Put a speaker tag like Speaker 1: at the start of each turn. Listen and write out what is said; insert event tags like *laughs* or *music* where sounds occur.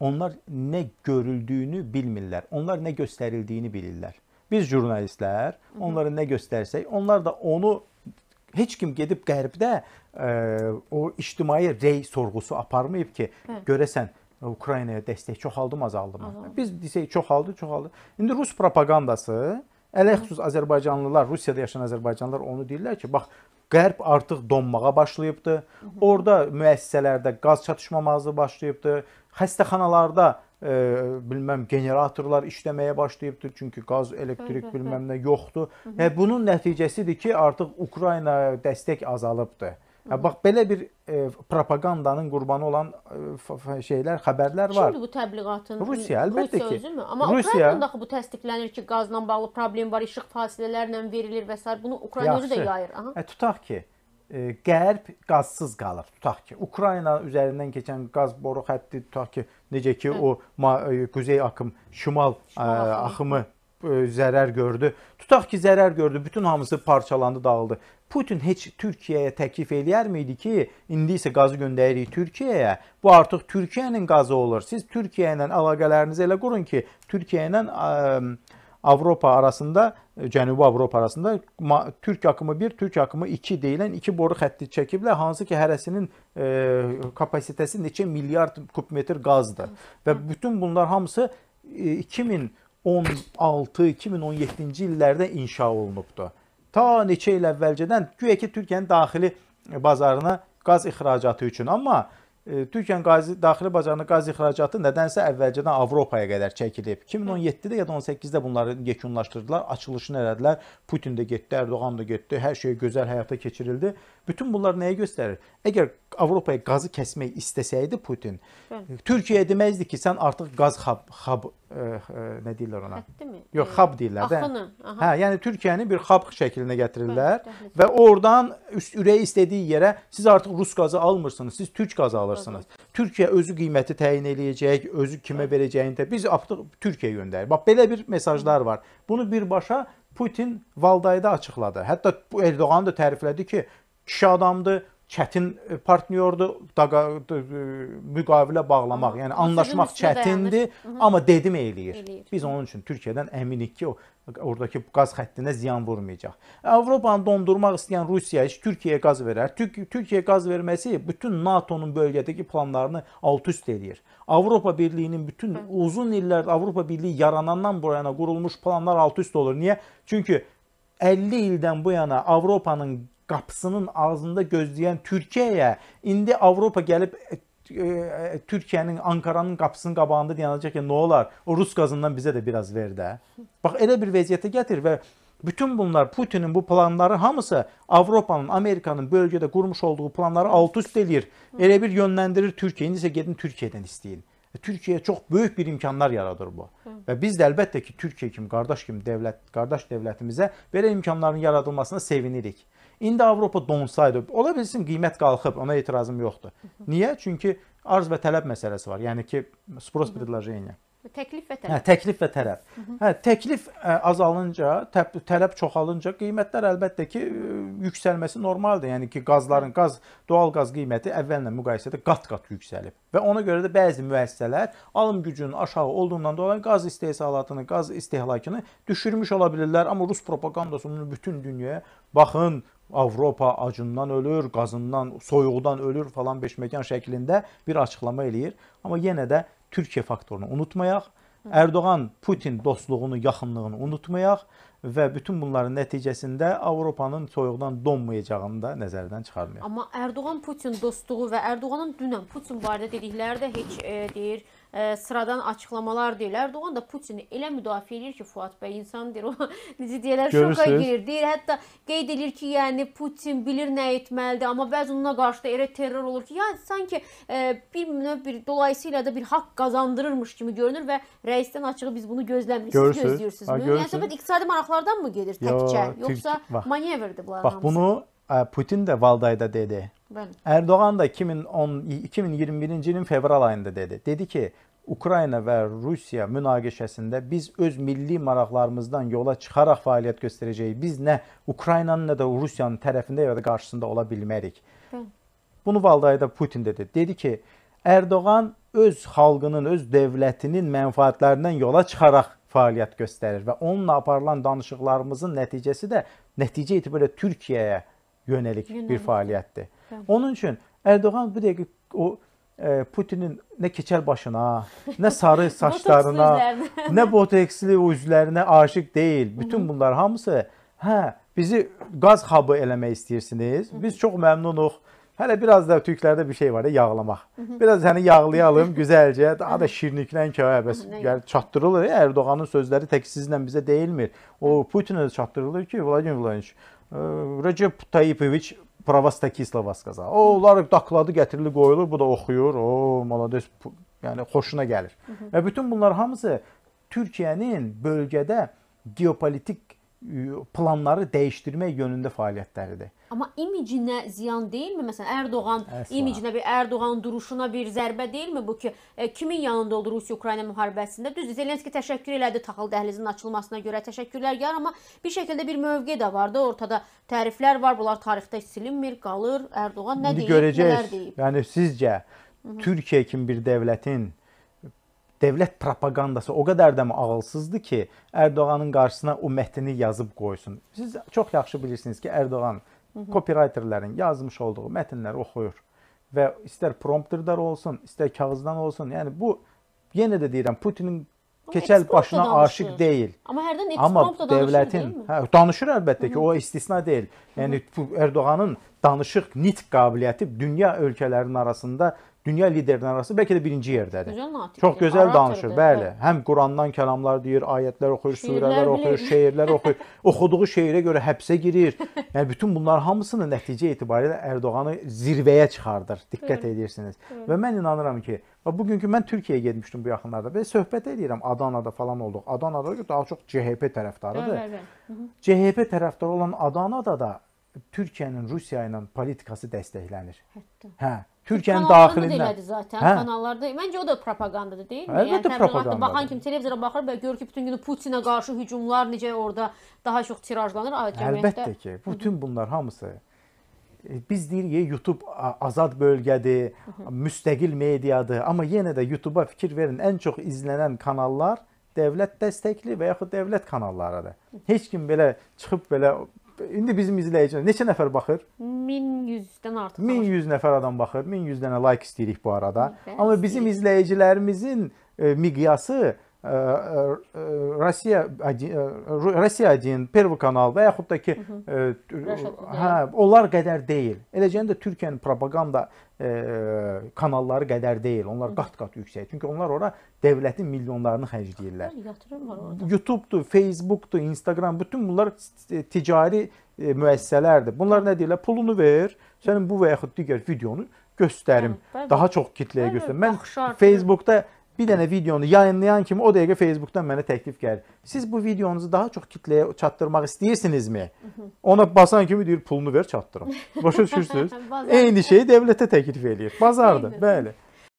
Speaker 1: Onlar nə görüldüyünü bilmirlər. Onlar nə göstərildiyini bilirlər. Biz jurnalistlər onlara nə göstərsək, onlar da onu heç kim gedib qərbdə ə, e, o ictimai rey sorğusu aparmayıb ki, Hı. Hə. görəsən Ukraynaya dəstək çoxaldı mı, azaldı mı? Azaldı. Biz desək çoxaldı, çoxaldı. İndi rus propagandası Ələxüsus Azərbaycanlılar, Rusiyada yaşayan Azərbaycanlılar onu deyirlər ki, bax Qərb artıq donmağa başlayıbdı. Orda müəssisələrdə qaz çatışmamazlığı başlayıbdı. Xəstəxanalarda ə, e, bilməm generatorlar işləməyə başlayıbdı çünki qaz, elektrik bilməm nə yoxdur. Və bunun nəticəsidir ki, artıq Ukraynaya dəstək azalıbdı. Ya bax belə bir e, propagandanın qurbanı olan e, şeylər, xəbərlər var. Şimdi bu
Speaker 2: təbliğatın Rusiya əlbəttə Rusiya ki. Özümü? Amma Rusiya... Ukraynada axı bu təsdiqlənir ki, qazla bağlı problem var, işıq fasilələrlə verilir və s. Bunu Ukrayna Yaxşı. özü də yayır. Aha.
Speaker 1: Ə, e, tutaq ki, e, Qərb qazsız qalır. Tutaq ki, Ukrayna üzərindən keçən qaz boru xətti tutaq ki, necə ki Hı. Hə. o ma, e, quzey akım, şimal, e, şimal ə, axımı, axımı E, zərər gördü. Tutaq ki, zərər gördü, bütün hamısı parçalandı, dağıldı. Putin heç Türkiyəyə təklif eləyərmi idi ki, indi isə qazı göndəririk Türkiyəyə. Bu artıq Türkiyənin qazı olur. Siz Türkiyə ilə əlaqələrinizi elə qurun ki, Türkiyə ilə Avropa arasında, Cənubi Avropa arasında Türk akımı 1, Türk akımı 2 deyilən iki boru xətti çəkiblər, hansı ki, hərəsinin e, kapasitəsi neçə milyard kubmetr qazdır. Və bütün bunlar hamısı e, 2000 2016-2017-ci illərdə inşa olunubdur. Ta neçə il əvvəlcədən güya ki Türkiyənin daxili bazarına qaz ixracatı üçün, amma e, Türkiyənin qaz daxili bazarına qaz ixracatı nədənsə əvvəlcədən Avropaya qədər çəkilib. 2017-də ya da 18-də bunları yekunlaşdırdılar, açılışını elədilər. Putin də getdi, Erdoğan da getdi, hər şey gözəl həyata keçirildi. Bütün bunlar nəyi göstərir? Əgər Avropaya qazı kəsmək istəsəydi Putin, Bəli. Hə. Türkiyə deməzdi ki, sən artıq qaz hab hab ə, e, ə, e, nə deyirlər ona? Xəttimi? Yox, hab deyirlər də. Axını. Aha. Hə, yəni Türkiyəni bir hab şəklinə gətirirlər Bəli, və oradan üst ürəyi istədiyi yerə siz artıq rus qazı almırsınız, siz türk qazı alırsınız. Bəli. Türkiyə özü qiyməti təyin eləyəcək, özü kimə verəcəyini də biz artıq Türkiyəyə göndərir. Bax belə bir mesajlar var. Bunu birbaşa Putin Valdayda açıqladı. Hətta Erdoğan da təriflədi ki, kişi adamdır, çətin e, partnyordur. Daqa, e, müqavilə bağlamaq, Aha, yəni anlaşmaq çətindir, dayanır. amma dedim eləyir. eləyir. Biz onun üçün Türkiyədən əminik ki, o oradakı qaz xəttinə ziyan vurmayacaq. Avropanı dondurmaq istəyən Rusiya heç Türkiyəyə qaz verər. Türk Türkiyə qaz verməsi bütün NATO-nun bölgədəki planlarını alt-üst eləyir. Avropa Birliyinin bütün Hı. uzun illərdir Avropa Birliyi yaranandan bu yana qurulmuş planlar alt-üst olur. Niyə? Çünki 50 ildən bu yana Avropanın qapısının ağzında gözləyən Türkiyəyə indi Avropa gəlib e, e, e, Türkiyənin, Ankaranın qapısının qabağında dayanacaq ki, nə olar? O rus qazından bizə də biraz ver də. Bax elə bir vəziyyətə gətir və bütün bunlar Putinin bu planları hamısı Avropanın, Amerikanın bölgədə qurmuş olduğu planları alt-üst eləyir. Elə bir yönləndirir Türkiyə. İndi isə gedin Türkiyədən istəyin. Türkiyə çox böyük bir imkanlar yaradır bu. Hı. Və biz də əlbəttə ki, Türkiyə kimi qardaş kimi dövlət, qardaş dövlətimizə belə imkanların yaradılmasına sevinirik. İndi Avropa donsaydı, ola bilsin qiymət qalxıb, ona etirazım yoxdur. Niyə? Çünki arz və tələb məsələsi var. Yəni ki, sпрос предложение.
Speaker 2: Təklif və tələb. Hə, təklif və tələb. Hı -hı. Hə,
Speaker 1: təklif e, azalınca, tələb çoxalınca qiymətlər əlbəttə ki, e, yüksəlməsi normaldır. Yəni ki, qazların, qaz, doğal qaz qiyməti əvvəllə müqayisədə qat-qat yüksəlib və ona görə də bəzi müəssisələr alım gücünün aşağı olduğundan dolayı qaz istehsalatını, qaz istehlakını düşürmüş ola bilirlər, amma rus propagandası bunu bütün dünyaya baxın, Avropa acından ölür, qazından, soyuqdan ölür falan beşməkan şəklində bir açıqlama eləyir. Amma yenə də Türkiyə faktorunu unutmayaq. Erdoğan Putin dostluğunu, yaxınlığını unutmayaq və bütün bunların nəticəsində Avropanın soyuqdan donmayacağını da nəzərdən çıxarmayaq.
Speaker 2: Amma Erdoğan Putin dostluğu və Erdoğanın dünən Putin barədə dedikləri də heç e, deyir ə, sıradan açıqlamalar deyir. Erdoğan da Putini elə müdafiə eləyir ki, Fuad bəy insan deyir, *laughs* o necə deyirlər, Görürsünüz. şoka girir. Deyir, hətta qeyd edir ki, yəni Putin bilir nə etməlidir, amma bəzi onunla qarşı da elə terror olur ki, yəni sanki ə, e, bir növ bir dolayısıyla da bir haqq qazandırırmış kimi görünür və rəisdən açığı biz bunu gözləmirik. Görürsünüz. Gözləyirsiz. Yəni söhbət iqtisadi maraqlardan mı gedir təkcə, Yo, yoxsa manevrdir bunların? Bax, hamısı? bunu
Speaker 1: Putin de Valday'da dedi. Bəli. Erdoğan da 2010 2021-ci ilin fevral ayında dedi. Dedi ki, Ukrayna və Rusiya münaqişəsində biz öz milli maraqlarımızdan yola çıxaraq fəaliyyət göstərəcəyik. Biz nə Ukraynanın nə də Rusiyanın tərəfində ya da qarşısında ola bilmərik. Hı. Bunu Valdayda Putin dedi. Dedi ki, Erdoğan öz xalqının, öz dövlətinin mənfaətlərindən yola çıxaraq fəaliyyət göstərir və onunla aparılan danışıqlarımızın nəticəsi də nəticə etibarilə Türkiyəyə yönəlik Yönəlik. bir fəaliyyətdir. Bəli. Onun üçün Ərdoğan bu dəqiq o e, Putinin nə keçər başına, nə sarı *laughs* saçlarına, *laughs* nə botoksli üzlərinə aşiq deyil. Bütün bunlar hamısı hə bizi qaz xabı eləmək istəyirsiniz. Biz çox məmnunuq. Hələ biraz da türklərdə bir şey var da, yağlamaq. Biraz səni yağlayalım güzəlcə, daha da şirinliklə ki, bəs yəni çatdırılır. Ərdoğanın sözləri tək sizlə bizə deyilmir. O Putinə çatdırılır ki, Vladimir Vladimiroviç, e, Recep Tayyip Pravastaki Slovas qaza. O onlar dakladı, gətirilib qoyulur, bu da oxuyur. O, malades, yəni xoşuna gəlir. Və bütün bunlar hamısı Türkiyənin bölgədə geopolitik planları dəyişdirmək yönündə fəaliyyətləridir.
Speaker 2: Amma imicinə ziyan deyilmi? Məsələn, Ərdoğan Əsla. imicinə bir Ərdoğan duruşuna bir zərbə deyilmi bu ki, e, kimin yanında oldu Rusiya-Ukrayna müharibəsində? Düzdür, Zelenski təşəkkür elədi taxıl dəhlizinin açılmasına görə təşəkkürlər gəlir, amma bir şəkildə bir mövqe də var da, ortada təriflər var, bunlar tarixdə silinmir, qalır. Ərdoğan nə deyib, görəcəyiz. nələr deyib?
Speaker 1: Yəni sizcə Hı -hı. Türkiyə kimi bir dövlətin Dövlət propagandası o qədər də mi ağılsızdır ki, Ərdoğanın qarşısına o mətni yazıb qoysun. Siz çox yaxşı bilirsiniz ki, Ərdoğan copywriterlərin yazmış olduğu mətnləri oxuyur və istər prompterlər olsun, istər kağızdan olsun. Yəni bu yenə də deyirəm, Putinin Amma keçəl başına da danışır. aşiq deyil. Amma
Speaker 2: hərdən Amma da dövlətin, danışır, hə,
Speaker 1: danışır əlbəttə ki, Hı -hı. o istisna deyil. Yəni Erdoğanın danışıq nitq qabiliyyəti dünya ölkələrinin arasında dünya liderlərinin arasında bəlkə də birinci yerdədir.
Speaker 2: Gözəl Çox gözəl Aradır, danışır,
Speaker 1: bəli. bəli. Həm Qurandan kəlamlar deyir, ayətlər oxuyur, şeirlər surələr oxuyur, *laughs* şeirlər oxuyur. Oxuduğu şeirə görə həbsə girir. Yəni bütün bunlar hamısını nəticə etibarilə Erdoğanı zirvəyə çıxardır. Diqqət edirsiniz. Və mən inanıram ki, Və bugünkü mən Türkiyəyə getmişdim bu yaxınlarda. Belə söhbət eləyirəm Adanada falan olduq. Adanada daha çox CHP tərəfdarıdır. Bəli, bəli. CHP tərəfdarı olan Adanada da Türkiyənin Rusiya ilə politikası dəstəklənir. Hətta. Hə. Türkiyənin daxilindən. Elədi zaten hə?
Speaker 2: kanallarda. Məncə o da propagandadır, deyilmi? Əlbəttə yəni, propaganda. Baxan kim televizora baxır və görür ki, bütün gün Putinə qarşı hücumlar necə orada daha çox tirajlanır cəmiyyətdə. Əlbəttə ki,
Speaker 1: bütün bunlar hamısı biz deyirik YouTube azad bölgədir, müstəqil mediadır, amma yenə də YouTube-a fikir verin, ən çox izlənən kanallar dövlət dəstəkli və yaxud dövlət kanallarıdır. Heç kim belə çıxıb belə indi bizim izləyicilər neçə nəfər baxır?
Speaker 2: 1100-dən
Speaker 1: artıq. 1100 nəfər adam baxır. 1100 dənə like istəyirik bu arada. Bəs. Amma bizim izləyicilərimizin e, miqyası Rusiya 1, Rusiya 1, Perv kanal və yaxud da ki hə, onlar qədər deyil. Eləcəndə Türkiyənin propaganda ə, kanalları qədər deyil. Onlar qat-qat yüksək. Çünki onlar ora dövlətin milyonlarını xərcləyirlər.
Speaker 2: Yatırım var orada.
Speaker 1: YouTube-dur, Facebook-dur, Instagram, bütün bunlar ticari e, müəssisələrdir. Bunlar nə deyirlər? Pulunu ver, sənin bu və yaxud digər videonu göstərim. Hə, bəli. Daha çox kitləyə göstərim. Mən Baxışar, Facebook-da bir dənə videonu yayınlayan kimi o dəqiqə Facebookdan mənə təklif gəlir. Siz bu videonuzu daha çox kitləyə çatdırmaq istəyirsinizmi? Ona basan kimi deyir pulunu ver çatdırım. Başa *laughs* düşürsünüz? Eyni şeyi dövlətə təklif eləyir. Bazardır. Bəli.